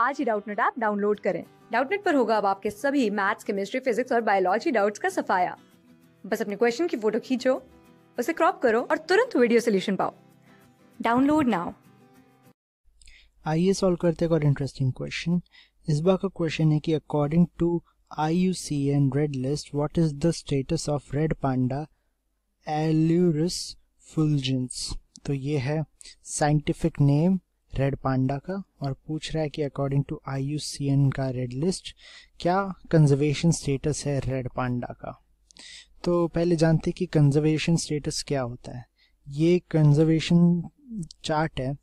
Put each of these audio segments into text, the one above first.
आज ही Doubtnut app download करें डाउटनेट पर होगा अब आपके सभी मैथ्स केमिस्ट्री फिजिक्स और बायोलॉजी डाउट्स का सफाया बस अपने क्वेश्चन की फोटो खींचो उसे क्रॉप करो और तुरंत वीडियो सोल्यूशन पाओ डाउनलोड नाउ आइए सॉल्व करते हैं और इंटरेस्टिंग क्वेश्चन इस बार का क्वेश्चन है कि according to IUCN red list what is the status of red panda Ailurus fulgens तो ये है साइंटिफिक नेम रेड पांडा का और पूछ रहा है कि अकॉर्डिंग टू आई का रेड लिस्ट क्या कंजर्वेशन स्टेटस है रेड पांडा का तो पहले जानते कि कंजर्वेशन स्टेटस क्या होता है ये कंजर्वेशन चार्ट है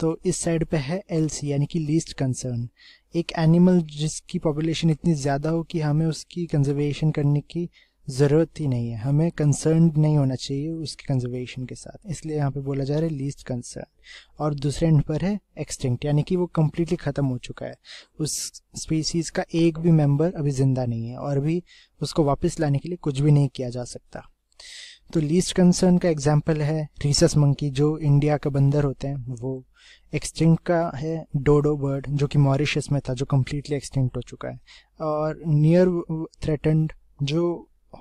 तो इस साइड पे है एल सी यानी कि लीस्ट कंसर्न एक एनिमल जिसकी पॉपुलेशन इतनी ज़्यादा हो कि हमें उसकी कंजर्वेशन करने की ज़रूरत ही नहीं है हमें कंसर्न नहीं होना चाहिए उसके कंजर्वेशन के साथ इसलिए यहाँ पे बोला जा रहा है लीस्ट कंसर्न और दूसरे एंड पर है एक्सटिंक्ट यानी कि वो कम्प्लीटली ख़त्म हो चुका है उस स्पीसीज़ का एक भी मेंबर अभी ज़िंदा नहीं है और अभी उसको वापस लाने के लिए कुछ भी नहीं किया जा सकता तो लीस्ट कंसर्न का एग्जाम्पल है रीसस मंकी जो इंडिया का बंदर होते हैं वो एक्सटिंक्ट का है डोडो बर्ड जो कि मॉरिशस में था जो कम्प्लीटली एक्सटिंक्ट हो चुका है और नियर थ्रेटन्ड जो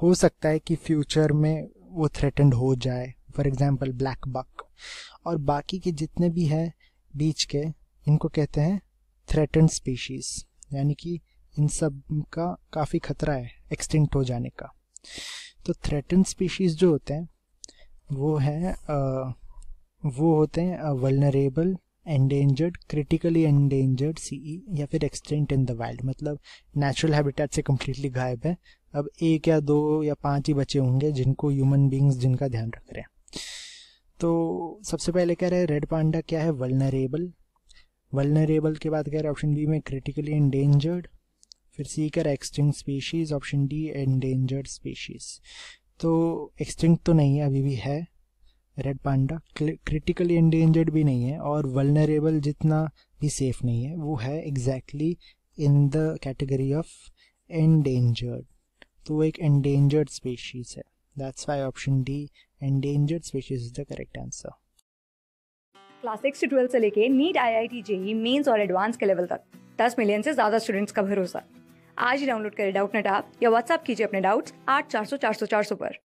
हो सकता है कि फ्यूचर में वो थ्रेटेंड हो जाए फॉर एग्ज़ाम्पल ब्लैक बक और बाकी के जितने भी हैं बीच के इनको कहते हैं थ्रेटेंड स्पीशीज यानी कि इन सब का काफ़ी खतरा है एक्सटिंक्ट हो जाने का तो थ्रेटेंड स्पीशीज जो होते हैं वो हैं वो होते हैं vulnerable endangered critically endangered CE या फिर एक्सटेंट इन द वाइल्ड मतलब नेचुरल हैबिटेट से कम्प्लीटली गायब है अब एक या दो या पांच ही बच्चे होंगे जिनको ह्यूमन बींग्स जिनका ध्यान रख रहे हैं तो सबसे पहले कह रहे हैं रेड पांडा क्या है वलनरेबल वलनरेबल के बाद कह रहे ऑप्शन बी में क्रिटिकली एंडेंजर्ड फिर सी कह रहे है extinct species option D endangered species तो एक्सटिंक्ट तो नहीं है अभी भी है रेड पांडा क्रिटिकली एंडेंजर्ड भी नहीं है और वलनरेबल जितना भी सेफ नहीं है वो है exactly in the category of endangered तो वो एक एंडेंजर्ड स्पेशीज है that's why option D endangered species is the correct answer class six से ट्वेल्थ से लेके NEET I I T JEE Mains और एडवांस के लेवल तक दस मिलियन से ज्यादा स्टूडेंट्स का भरोसा आज ही डाउनलोड करें डाउट नेट आप या व्हाट्सअप कीजिए अपने डाउट्स आठ चार सौ चार सौ चार सौ पर